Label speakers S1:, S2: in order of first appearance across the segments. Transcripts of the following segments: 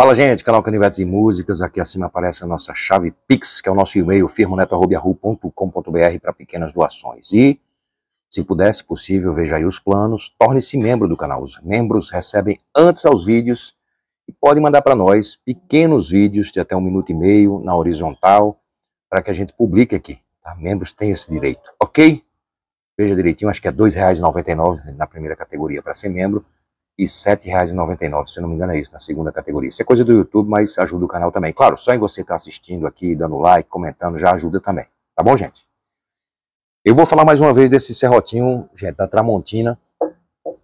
S1: Fala gente, canal Canivetes e Músicas, aqui acima aparece a nossa chave Pix, que é o nosso e-mail firmoneto.com.br para pequenas doações. E, se puder, se possível, veja aí os planos, torne-se membro do canal. Os membros recebem antes aos vídeos e podem mandar para nós pequenos vídeos de até um minuto e meio na horizontal para que a gente publique aqui. Tá? Membros têm esse direito, ok? Veja direitinho, acho que é R$ 2,99 na primeira categoria para ser membro e R$ 7,99, se não me engano é isso, na segunda categoria. Isso é coisa do YouTube, mas ajuda o canal também. Claro, só em você estar tá assistindo aqui, dando like, comentando, já ajuda também. Tá bom, gente? Eu vou falar mais uma vez desse serrotinho, gente, da Tramontina.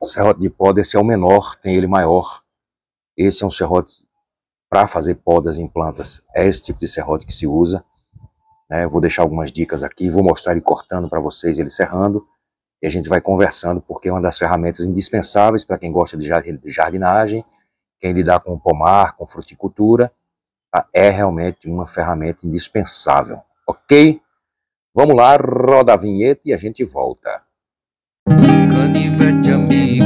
S1: Serrote de poda, esse é o menor, tem ele maior. Esse é um serrote para fazer podas em plantas. É esse tipo de serrote que se usa. Né? Vou deixar algumas dicas aqui, vou mostrar ele cortando para vocês, ele serrando e a gente vai conversando, porque é uma das ferramentas indispensáveis para quem gosta de jardinagem, quem lidar com pomar, com fruticultura, tá? é realmente uma ferramenta indispensável, ok? Vamos lá, roda a vinheta e a gente volta. Canivete amigo,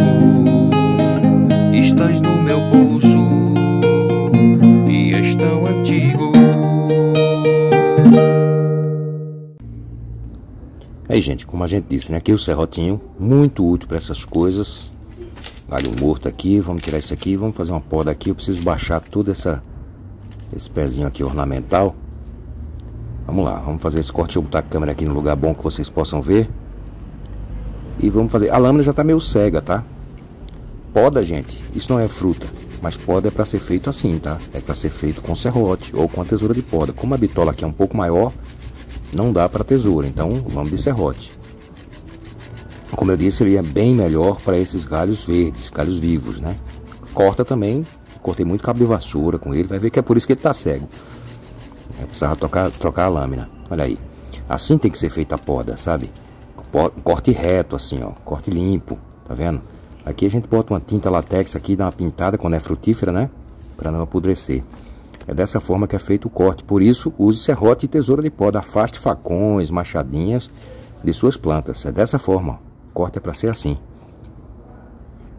S1: estás no Aí, gente, como a gente disse, né? Aqui o serrotinho, muito útil para essas coisas. Galho morto aqui, vamos tirar isso aqui, vamos fazer uma poda aqui. Eu preciso baixar todo essa esse pezinho aqui ornamental. Vamos lá, vamos fazer esse corte. Deixa eu botar a câmera aqui no lugar bom que vocês possam ver. E vamos fazer. A lâmina já está meio cega, tá? Poda, gente, isso não é fruta. Mas poda é para ser feito assim, tá? É para ser feito com serrote ou com a tesoura de poda. Como a bitola aqui é um pouco maior, não dá para tesoura, então vamos de serrote. É Como eu disse, ele é bem melhor para esses galhos verdes, galhos vivos, né? Corta também, cortei muito cabo de vassoura com ele, vai ver que é por isso que ele está cego. Eu é, precisava trocar, trocar a lâmina, olha aí. Assim tem que ser feita a poda, sabe? Corte reto assim, ó, corte limpo, tá vendo? Aqui a gente bota uma tinta latex aqui, dá uma pintada quando é frutífera, né? Para não apodrecer. É dessa forma que é feito o corte. Por isso, use serrote e tesoura de poda. Afaste facões, machadinhas de suas plantas. É dessa forma. O corte é para ser assim.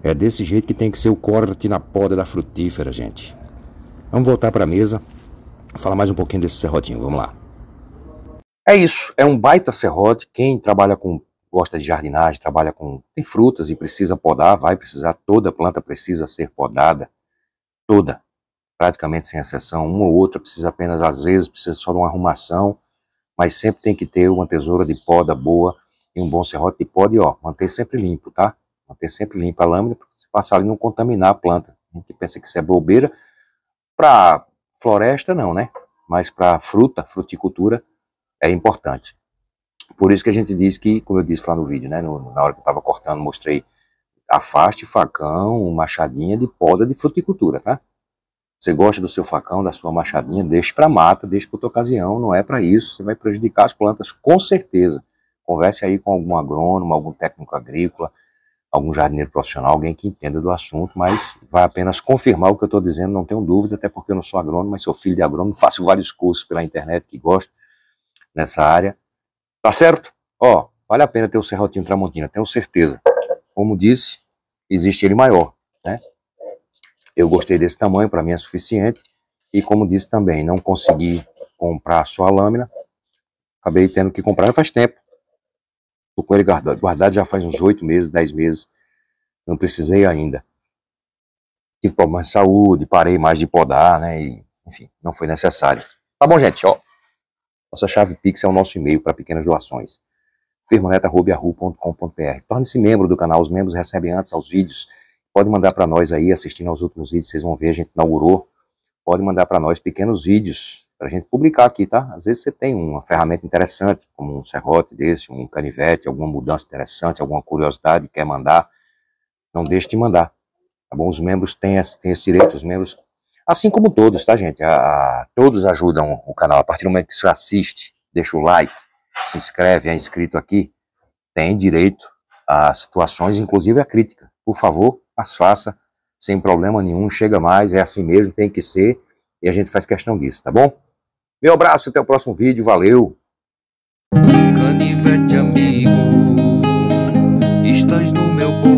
S1: É desse jeito que tem que ser o corte na poda da frutífera, gente. Vamos voltar para a mesa. Falar mais um pouquinho desse serrotinho. Vamos lá. É isso. É um baita serrote. Quem trabalha com gosta de jardinagem, trabalha com tem frutas e precisa podar, vai precisar toda planta precisa ser podada, toda praticamente sem exceção, uma ou outra precisa apenas, às vezes, precisa só de uma arrumação, mas sempre tem que ter uma tesoura de poda boa e um bom serrote de poda e, ó, manter sempre limpo, tá? Manter sempre limpa a lâmina, porque se passar ali não contaminar a planta. A gente pensa que isso é bobeira, para floresta não, né? Mas para fruta, fruticultura, é importante. Por isso que a gente diz que, como eu disse lá no vídeo, né, no, na hora que eu estava cortando, mostrei afaste facão, machadinha de poda de fruticultura, tá? Você gosta do seu facão, da sua machadinha, deixe para mata, deixe para outra ocasião, não é para isso. Você vai prejudicar as plantas, com certeza. Converse aí com algum agrônomo, algum técnico agrícola, algum jardineiro profissional, alguém que entenda do assunto, mas vai apenas confirmar o que eu estou dizendo, não tenho dúvida, até porque eu não sou agrônomo, mas sou filho de agrônomo, faço vários cursos pela internet que gosto nessa área. Tá certo? Ó, vale a pena ter o Serrotinho Tramontina, tenho certeza. Como disse, existe ele maior, né? Eu gostei desse tamanho, para mim é suficiente. E como disse também, não consegui comprar só a lâmina. Acabei tendo que comprar faz tempo. Estou com ele guardado, guardado já faz uns oito meses, dez meses. Não precisei ainda. Tive problemas de saúde, parei mais de podar, né? E, enfim, não foi necessário. Tá bom, gente, ó. Nossa chave Pix é o nosso e-mail para pequenas doações firmaneta.com.br. Torne-se membro do canal, os membros recebem antes aos vídeos Pode mandar para nós aí, assistindo aos últimos vídeos, vocês vão ver, a gente inaugurou. Pode mandar para nós pequenos vídeos para a gente publicar aqui, tá? Às vezes você tem uma ferramenta interessante, como um serrote desse, um canivete, alguma mudança interessante, alguma curiosidade, quer mandar, não deixe de mandar, tá bom? Os membros têm, esse, têm esse direito, os membros, assim como todos, tá, gente? A, a, todos ajudam o canal. A partir do momento que você assiste, deixa o like, se inscreve, é inscrito aqui, tem direito a situações, inclusive a crítica. Por favor, mas faça sem problema nenhum, chega mais, é assim mesmo, tem que ser, e a gente faz questão disso, tá bom? Meu abraço, até o próximo vídeo, valeu! Canivete amigo, estás no meu